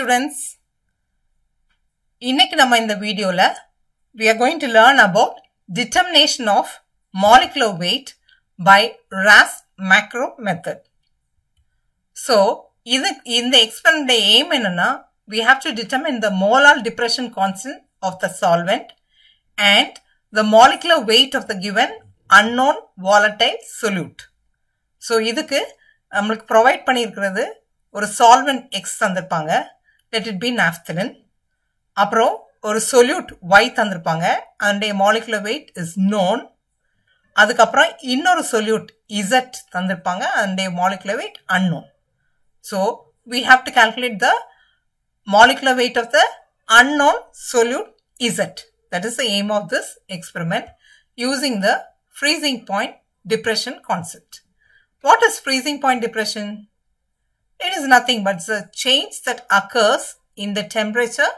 students இன்னைக்கு நம்ம இந்த வீடியோல we are going to learn about determination of molecular weight by RAS macro method so இது இந்த எக்ஸ்பெரிமெண்ட் எய்ம் என்னன்னா we have to determine the molar depression constant of the solvent and the molecular weight of the given unknown volatile solute so இதுக்கு நம்மளுக்கு provide பண்ணியிருக்கிறது ஒரு solvent X தந்திருப்பாங்க Let it be naphthalene. Let it be naphthalene அப்புறம் ஒரு solute Y தந்திருப்பாங்க அதனுடைய molecular weight is known solute இன்னொரு சொல்யூட் இசட் and அதனுடைய molecular weight unknown. So, we have to calculate the molecular weight of the unknown solute Z. That is the aim of this experiment using the freezing point depression concept. What is freezing point depression? It is nothing but the change that occurs in the temperature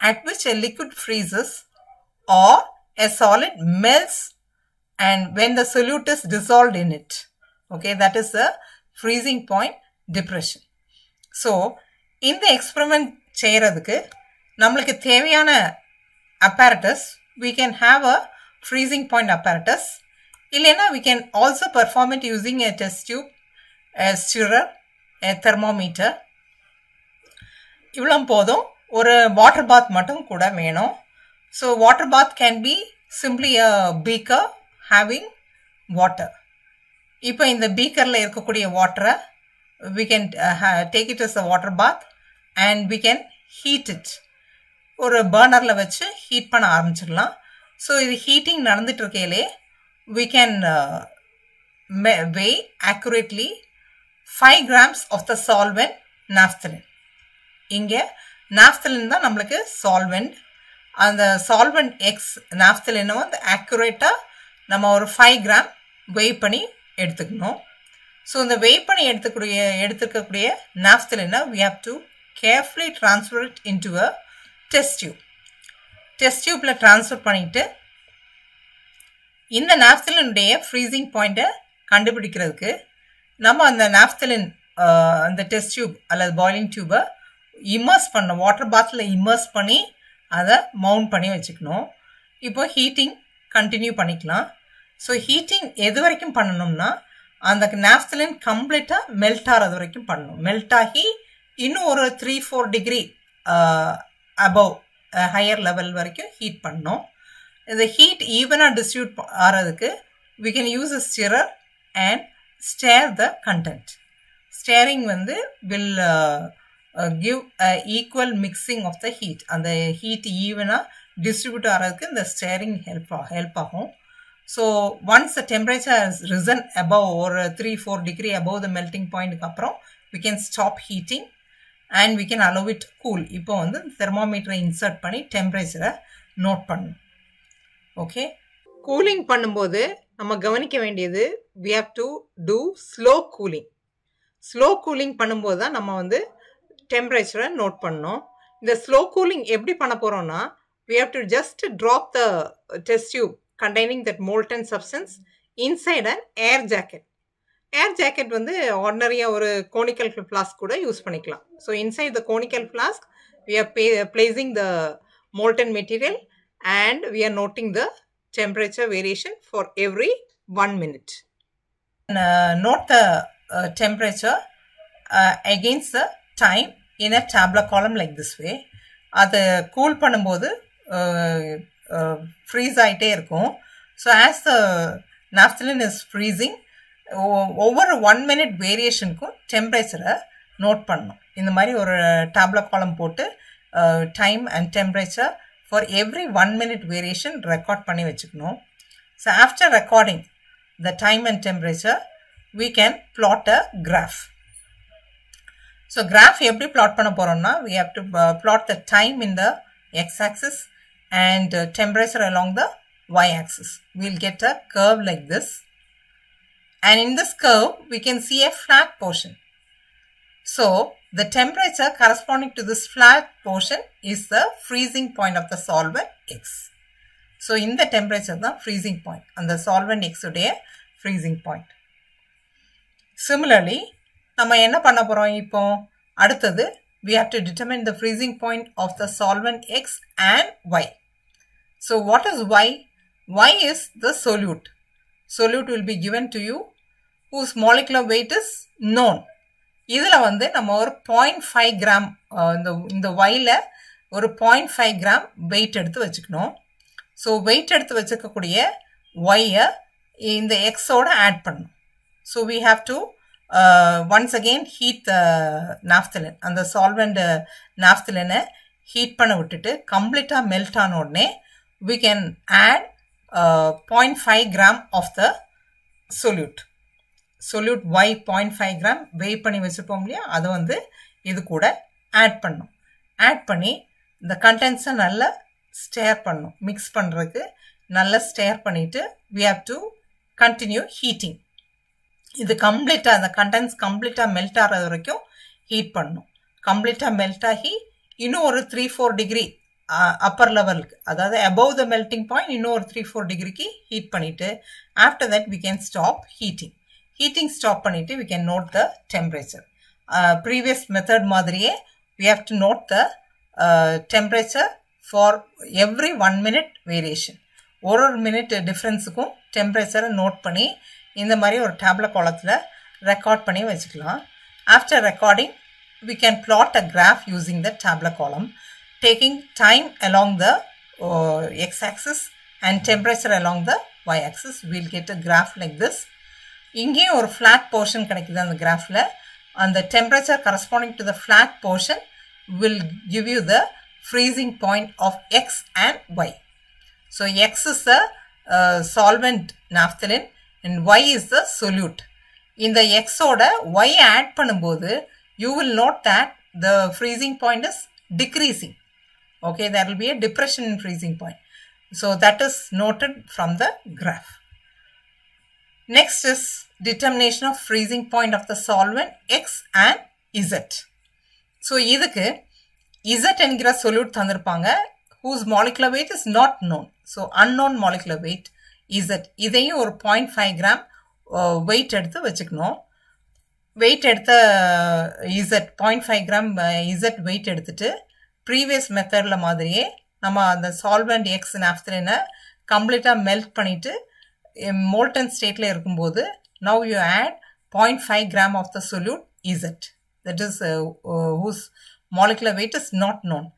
at which a liquid freezes or a solid melts and when the solute is dissolved in it. Okay, that is the freezing point depression. So, in the experiment, நம்மளுக்கு தேவையான apparatus we can have a freezing point apparatus இல்லைன்னா we can also perform it using a test tube thermometer இவ்வளோ போதும் ஒரு water bath மட்டும் கூட வேணும் so water bath can be simply a beaker having water இப்போ இந்த பீக்கரில் இருக்கக்கூடிய வாட்டரை we can take it is a water bath and we can heat it ஒரு பர்னரில் வச்சு ஹீட் பண்ண ஆரம்பிச்சிடலாம் ஸோ இது ஹீட்டிங் நடந்துட்டு இருக்கையிலே we can weigh accurately five grams of the solvent naphthalene. இங்கே நாஃப்தலின் தான் நம்மளுக்கு சால்வெண்ட் அந்த சால்வெண்ட் எக்ஸ் naphthalene வந்து accurate நம்ம ஒரு ஃபைவ் கிராம் வெயிட் பண்ணி எடுத்துக்கணும் ஸோ இந்த வெயிட் பண்ணி எடுத்துக்கூடிய எடுத்துக்கக்கூடிய நாஃப்தலினை we have to carefully transfer it into a test tube test டியூப்பில் ட்ரான்ஸ்ஃபர் பண்ணிவிட்டு இந்த நாஃப்தலினுடைய ஃப்ரீசிங் பாயிண்ட்டை கண்டுபிடிக்கிறதுக்கு நம்ம அந்த நாப்தலின் uh, அந்த டெஸ்ட் டியூப் அல்லது பாயிலிங் டியூபை இமர்ஸ் பண்ணணும் வாட்டர் பாத்தில் இம்மர்ஸ் பண்ணி அதை மவுண்ட் பண்ணி வச்சுக்கணும் இப்போ ஹீட்டிங் கண்டினியூ பண்ணிக்கலாம் ஸோ ஹீட்டிங் எது வரைக்கும் பண்ணணும்னா அந்த நாப்தலின் கம்ப்ளீட்டாக மெல்ட் ஆகிறது வரைக்கும் பண்ணணும் மெல்ட் ஆகி இன்னும் ஒரு three four degree above higher level வரைக்கும் ஹீட் பண்ணணும் இந்த ஹீட் ஈவனாக டிஸ்ட்ரிபியூட் ஆகிறதுக்கு we can use a stirrer and stir the content stirring வந்து will give equal mixing of the heat அந்த ஹீட் ஈவனாக டிஸ்ட்ரிபியூட் ஆகிறதுக்கு இந்த ஸ்டேரிங் ஹெல்ப் ஹெல்ப் ஆகும் so once the temperature risen above ஒரு three four degree above the melting பாயிண்ட்டுக்கு அப்புறம் we can stop heating and we can allow it cool இப்போ வந்து தெர்மாமீட்டரை இன்சர்ட் பண்ணி டெம்பரேச்சரை நோட் பண்ணும் ஓகே கூலிங் பண்ணும்போது நம்ம கவனிக்க வேண்டியது we have to do slow cooling slow cooling பண்ணும்போது தான் நம்ம வந்து டெம்பரேச்சரை நோட் பண்ணோம் இந்த ஸ்லோ கூலிங் எப்படி பண்ண போகிறோம்னா we have to just drop the test tube containing that molten substance inside and air jacket air jacket வந்து ஆர்டினரியாக ஒரு கோனிக்கல் ஃப்ளாஸ்க் கூட யூஸ் பண்ணிக்கலாம் so inside the conical flask we are placing the molten material and we are noting the temperature variation for every one minute. Uh, note the uh, temperature uh, against the time in a tabular column like this way. அது cool பண்ணும்போது freeze ஆகிட்டே இருக்கும் so as the naphthalene is freezing ஒவ்வொரு one minute வேரியேஷனுக்கும் டெம்பரேச்சரை note பண்ணணும் இந்த மாதிரி ஒரு டேப்லெட் காலம் போட்டு time and temperature for every 1 minute variation record பண்ணி வச்சுக்கணும் so after recording the time and temperature we can plot a graph so graph எப்படி plot பண்ண போறோம்னா we have to uh, plot the time in the x axis and uh, temperature along the y axis we'll get a curve like this and in this curve we can see a flat portion so the temperature corresponding to this flat portion is the freezing point of the solvent X. So, in the temperature the freezing point. the solvent X today freezing point. Similarly, we have to determine the freezing point of the solvent X and Y. So, what is Y? Y is the solute. Solute will be given to you whose molecular weight is known இதில் வந்து நம்ம ஒரு point five gram இந்த இந்த ஒயில ஒரு point five gram wait எடுத்து வச்சுக்கணும் so wait எடுத்து வச்சுக்கக்கூடிய ஒய்யை இந்த எக்ஸோட ஆட் பண்ணும் so we have to once again heat naphthalene அந்த சால்வெண்ட் நாஃப்தலினை ஹீட் பண்ண விட்டுட்டு கம்ப்ளீட்டாக மெல்ட் ஆன உடனே we can add point five gram of the solute solute Y point five gram weight பண்ணி வச்சுருப்போம் இல்லையா அதை வந்து இது கூட ஆட் பண்ணும் ஆட் பண்ணி இந்த கண்டென்ட்ஸை நல்லா ஸ்டேர் பண்ணும் மிக்ஸ் பண்ணுறதுக்கு நல்லா ஸ்டேர் பண்ணிவிட்டு we have to continue heating இது கம்ப்ளீட்டாக அந்த கண்டென்ட்ஸ் கம்ப்ளீட்டாக மெல்ட் ஆகிறது வரைக்கும் ஹீட் பண்ணணும் கம்ப்ளீட்டாக மெல்ட் ஆகி இன்னும் ஒரு த்ரீ ஃபோர் டிகிரி அப்பர் லெவலுக்கு அதாவது அபவ் த மெல்டிங் பாயிண்ட் இன்னும் ஒரு த்ரீ ஃபோர் டிகிரிக்கு ஹீட் பண்ணிவிட்டு after that we can stop heating heating stop panite we can note the temperature uh, previous method madriye we have to note the uh, temperature for every 1 minute variation one minute difference ku temperature note pani indha mari or table kolathila record pani vechikalam after recording we can plot a graph using the tabular column taking time along the uh, x-axis and temperature along the y-axis. We will get a graph like this portion ஒரு flat the கிடைக்குது அந்த and அந்த temperature corresponding to the flat portion will give you the freezing point of X and Y. So X is the uh, solvent naphthalene and Y is the solute. In the X order, Y add பண்ணும்போது you will note that the freezing point is decreasing. Okay, there will be a depression in freezing point. So that is noted from the graph. Next is determination of freezing point of the solvent X and Z. So இதுக்கு Z என்கிற solute தந்திருப்பாங்க whose molecular weight is not known. So unknown molecular weight Z. இதையும் ஒரு 0.5 gram weight எடுத்து வச்சுக்கணும் weight எடுத்து Z, 0.5 gram Z weight எடுத்து previous methodல மாதிரியே நம்மா அந்த X நாப்தில் என்ன கம்ப்ளீட்டாக melt பணிட்டு மோல்டன் ஸ்டேட்டில் இருக்கும்போது now you add point five gram of the solute Z that is whose molecular weight is not known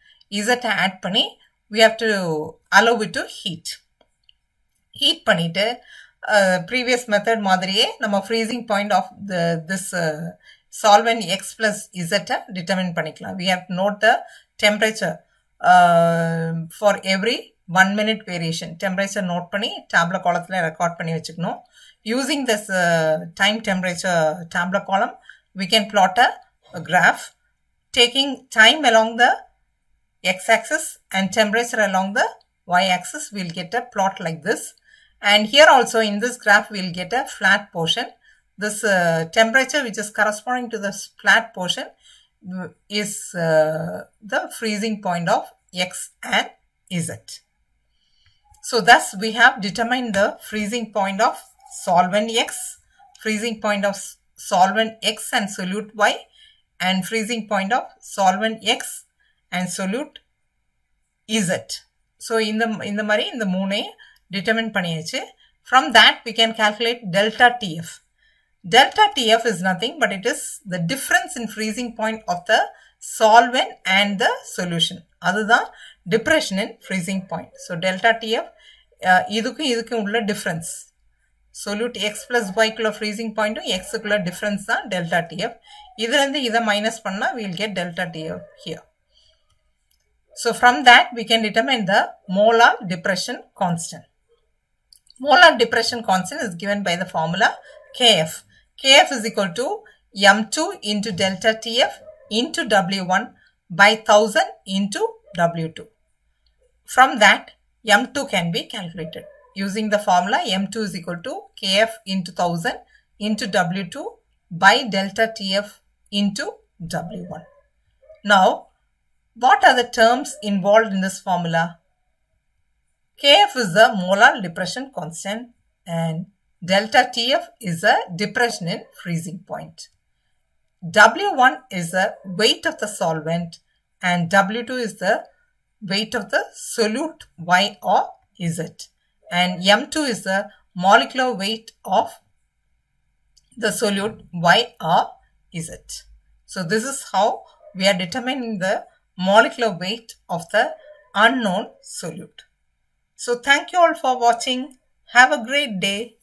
இசட்டை ஆட் பண்ணி we have to allow it to heat heat பண்ணிவிட்டு ப்ரீவியஸ் மெத்தட் மாதிரியே நம்ம freezing point of the this solvent X plus இசட்டை determine பண்ணிக்கலாம் we have note the temperature for every One one minute variation temperature note பண்ணி டேப்ல record. Record பண்ணி no using this uh, time temperature table column. we can plot a, a, graph taking time along the x-axis and temperature along the y-axis we'll get a plot like this and here also in this graph we'll get a flat portion this uh, temperature which is corresponding to this flat portion is uh, the freezing point of x and z. So thus we have determined the freezing point of solvent X, freezing point of solvent X and solute Y and freezing point of solvent X and solute Z. So in the in the in the மூணை determine பண்ணியாச்சு. From that we can calculate delta TF. Delta TF is nothing but it is the difference in freezing point of the solvent and the solution. other than depression in freezing point. So delta TF difference. Uh, x இதுக்கும் இதுக்கும் உள்ள freezing point X plus ஒய்க்குள்ள difference பாயிண்ட்டும் எக்ஸுக்குள்ள difference தான் delta TF இதுலேருந்து minus minus we will get delta TF here. So from that we can determine the molar depression constant. Molar depression constant is given by the formula Kf. Kf is equal to M2 into delta Tf into W1 by 1000 into W2. From that M2 can be calculated using the formula M2 is equal to KF into 1000 into W2 by delta TF into W1. Now, what are the terms involved in this formula? KF is the molar depression constant and delta TF is a depression in freezing point. W1 is the weight of the solvent and W2 is the weight of the solute Y or Z. And M2 is the molecular weight of the solute Y or Z. So this is how we are determining the molecular weight of the unknown solute. So thank you all for watching. Have a great day.